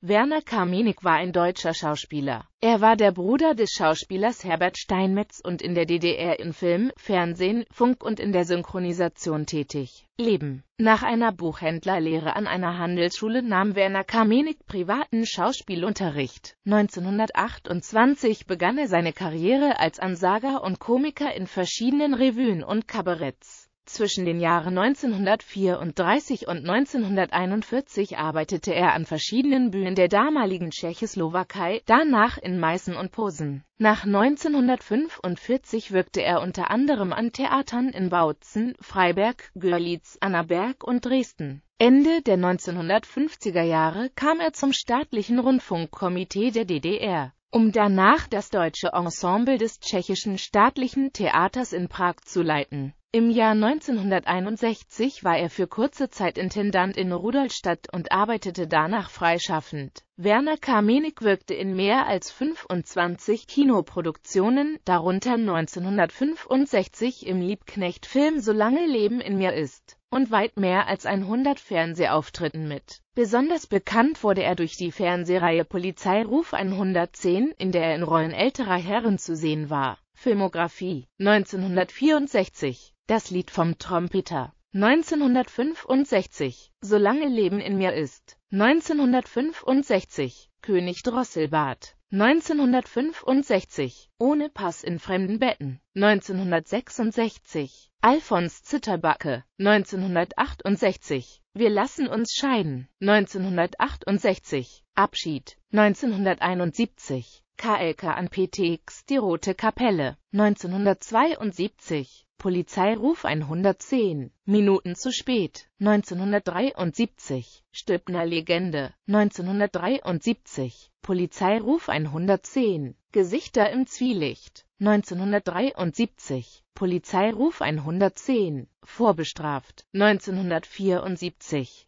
Werner Karmenik war ein deutscher Schauspieler. Er war der Bruder des Schauspielers Herbert Steinmetz und in der DDR in Film, Fernsehen, Funk und in der Synchronisation tätig. Leben Nach einer Buchhändlerlehre an einer Handelsschule nahm Werner Karmenik privaten Schauspielunterricht. 1928 begann er seine Karriere als Ansager und Komiker in verschiedenen Revuen und Kabaretts. Zwischen den Jahren 1934 und 1941 arbeitete er an verschiedenen Bühnen der damaligen Tschechoslowakei, danach in Meißen und Posen. Nach 1945 wirkte er unter anderem an Theatern in Bautzen, Freiberg, Görlitz, Annaberg und Dresden. Ende der 1950er Jahre kam er zum staatlichen Rundfunkkomitee der DDR um danach das deutsche Ensemble des tschechischen staatlichen Theaters in Prag zu leiten im Jahr 1961 war er für kurze Zeit Intendant in Rudolstadt und arbeitete danach freischaffend. Werner Karmenik wirkte in mehr als 25 Kinoproduktionen, darunter 1965 im Liebknecht-Film Solange Leben in mir ist und weit mehr als 100 Fernsehauftritten mit. Besonders bekannt wurde er durch die Fernsehreihe Polizeiruf 110, in der er in Rollen älterer Herren zu sehen war Filmografie 1964 Das Lied vom Trompeter 1965 Solange Leben in mir ist 1965 König Drosselbart 1965 Ohne Pass in fremden Betten 1966 Alfons Zitterbacke 1968 Wir lassen uns scheiden 1968 Abschied 1971 KLK an PTX Die Rote Kapelle. 1972. Polizeiruf 110. Minuten zu spät. 1973. Stübner Legende. 1973. Polizeiruf 110. Gesichter im Zwielicht. 1973. Polizeiruf 110. Vorbestraft. 1974.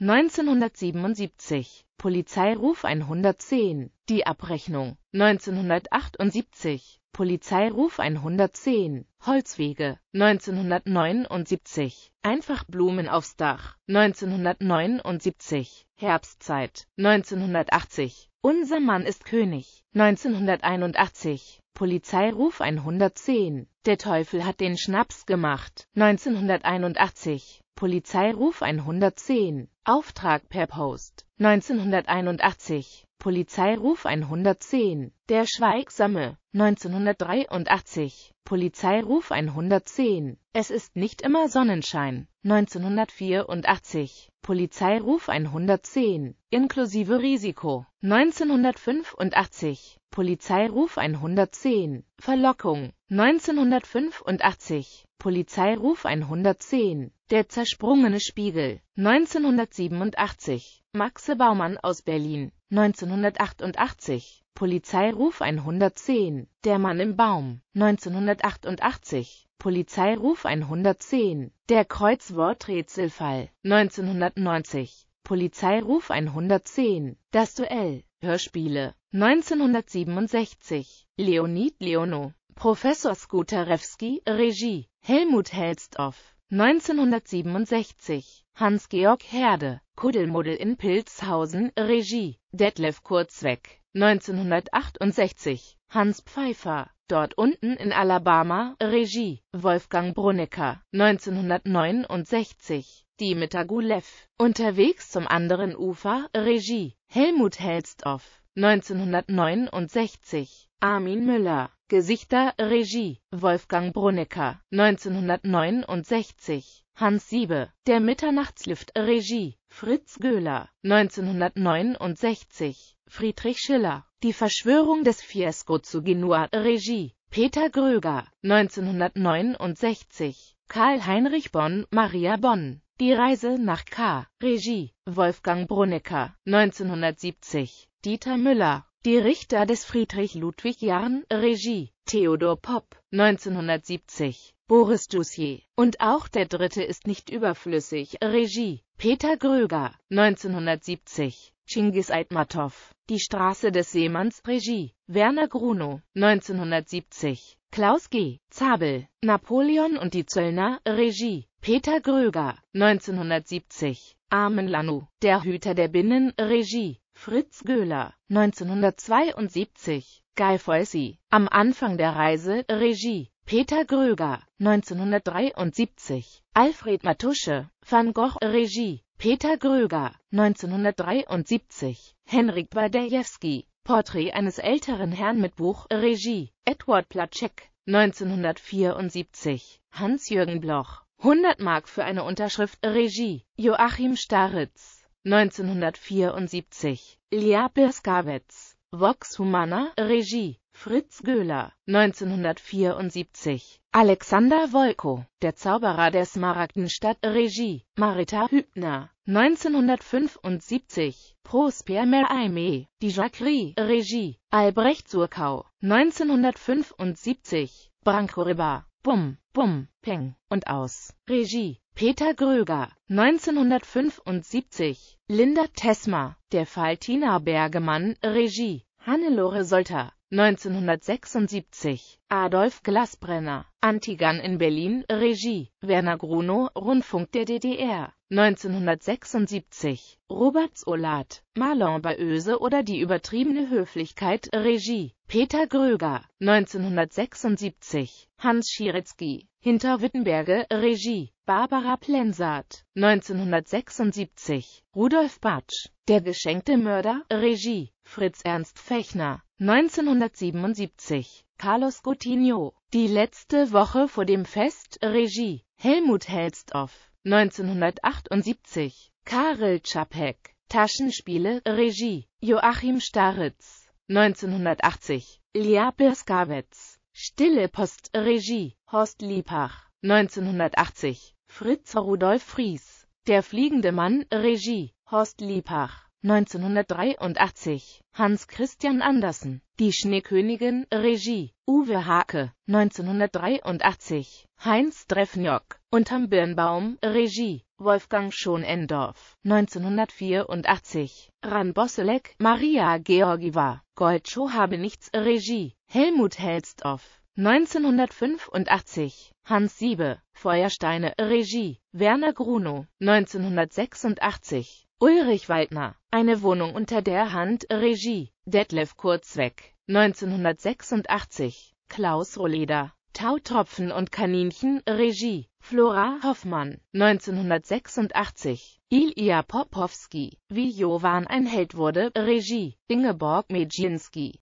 1977 Polizeiruf 110 Die Abrechnung 1978 Polizeiruf 110 Holzwege 1979 Einfach Blumen aufs Dach 1979 Herbstzeit 1980 Unser Mann ist König 1981 Polizeiruf 110 Der Teufel hat den Schnaps gemacht 1981 Polizeiruf 110, Auftrag per Post, 1981, Polizeiruf 110, Der Schweigsame, 1983, Polizeiruf 110, Es ist nicht immer Sonnenschein, 1984, Polizeiruf 110, inklusive Risiko, 1985, Polizeiruf 110, Verlockung, 1985, Polizeiruf 110, der zersprungene Spiegel, 1987, Maxe Baumann aus Berlin, 1988, Polizeiruf 110, Der Mann im Baum, 1988, Polizeiruf 110, Der Kreuzworträtselfall, 1990, Polizeiruf 110, Das Duell, Hörspiele, 1967, Leonid Leono, Professor Skuterewski, Regie, Helmut Helstoff. 1967 Hans-Georg Herde, Kuddelmuddel in Pilzhausen, Regie Detlef Kurzweck. 1968 Hans Pfeiffer, Dort unten in Alabama, Regie Wolfgang Brunecker, 1969 Dimitar Gulev, Unterwegs zum anderen Ufer, Regie Helmut Helsthoff. 1969 Armin Müller Gesichter Regie Wolfgang Brunecker 1969 Hans Siebe Der Mitternachtslift Regie Fritz Göhler 1969 Friedrich Schiller Die Verschwörung des Fiesco zu Genua Regie Peter Gröger 1969 Karl-Heinrich Bonn Maria Bonn Die Reise nach K Regie Wolfgang Brunecker 1970 Dieter Müller die Richter des Friedrich Ludwig Jahn, Regie, Theodor Popp, 1970, Boris Dussier. Und auch der dritte ist nicht überflüssig, Regie, Peter Gröger, 1970, Chingis Aitmatov, Die Straße des Seemanns, Regie, Werner Grunow, 1970, Klaus G. Zabel, Napoleon und die Zöllner, Regie, Peter Gröger, 1970, Armen Lanu, Der Hüter der Binnen, Regie, Fritz Göhler, 1972, Guy Foessy, Am Anfang der Reise, Regie, Peter Gröger, 1973, Alfred Matusche, Van Gogh, Regie, Peter Gröger, 1973, Henrik Badejewski, Porträt eines älteren Herrn mit Buch, Regie, Edward Platschek, 1974, Hans-Jürgen Bloch, 100 Mark für eine Unterschrift, Regie, Joachim Staritz, 1974, Lia Pirskawetz, Vox Humana, Regie, Fritz Göhler, 1974, Alexander Wolko, Der Zauberer der Smaragdenstadt, Regie, Marita Hübner, 1975, Prosper Meraime, Die Jacquerie, Regie, Albrecht Zurkau 1975, Branko Ribar, Bum, bum, peng und aus. Regie Peter Gröger, 1975. Linda Tesma, der Fall Tina Bergemann, Regie Hannelore Solter, 1976, Adolf Glasbrenner, Antigan in Berlin, Regie, Werner Grunow, Rundfunk der DDR, 1976, Robert Olat, Marlon Baöse oder Die übertriebene Höflichkeit, Regie, Peter Gröger, 1976, Hans Schiretzky, Hinter Wittenberge, Regie, Barbara Plensart, 1976, Rudolf Batsch, Der geschenkte Mörder, Regie, Fritz Ernst Fechner, 1977, Carlos Coutinho, Die letzte Woche vor dem Fest, Regie, Helmut Helsthoff, 1978, Karel Czapek, Taschenspiele, Regie, Joachim Staritz, 1980, Lia Pirskawetz, Stille Post, Regie, Horst Liepach, 1980, Fritz Rudolf Fries. Der fliegende Mann, Regie, Horst Liebach, 1983, Hans Christian Andersen, Die Schneekönigin, Regie, Uwe Hake, 1983, Heinz Drefniok, Unterm Birnbaum, Regie, Wolfgang Schonendorf, 1984, Ran Bosselek, Maria Georgieva, Goldschuh habe nichts, Regie, Helmut Helsthoff, 1985 Hans Siebe, Feuersteine, Regie Werner Grunow 1986 Ulrich Waldner, Eine Wohnung unter der Hand, Regie Detlef Kurzweck 1986 Klaus Roleda, Tautropfen und Kaninchen, Regie Flora Hoffmann 1986 Ilja Popowski, Wie Jovan ein Held wurde, Regie Ingeborg Medjinski